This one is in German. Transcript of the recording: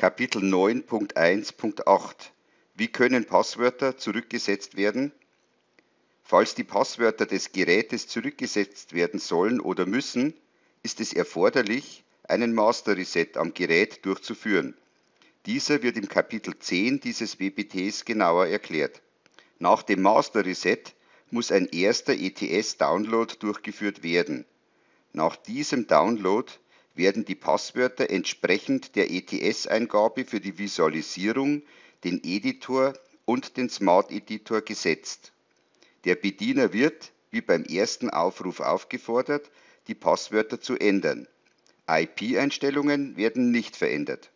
Kapitel 9.1.8 Wie können Passwörter zurückgesetzt werden? Falls die Passwörter des Gerätes zurückgesetzt werden sollen oder müssen, ist es erforderlich, einen Master Reset am Gerät durchzuführen. Dieser wird im Kapitel 10 dieses WPTs genauer erklärt. Nach dem Master Reset muss ein erster ETS-Download durchgeführt werden. Nach diesem Download werden die Passwörter entsprechend der ETS-Eingabe für die Visualisierung, den Editor und den Smart Editor gesetzt. Der Bediener wird, wie beim ersten Aufruf aufgefordert, die Passwörter zu ändern. IP-Einstellungen werden nicht verändert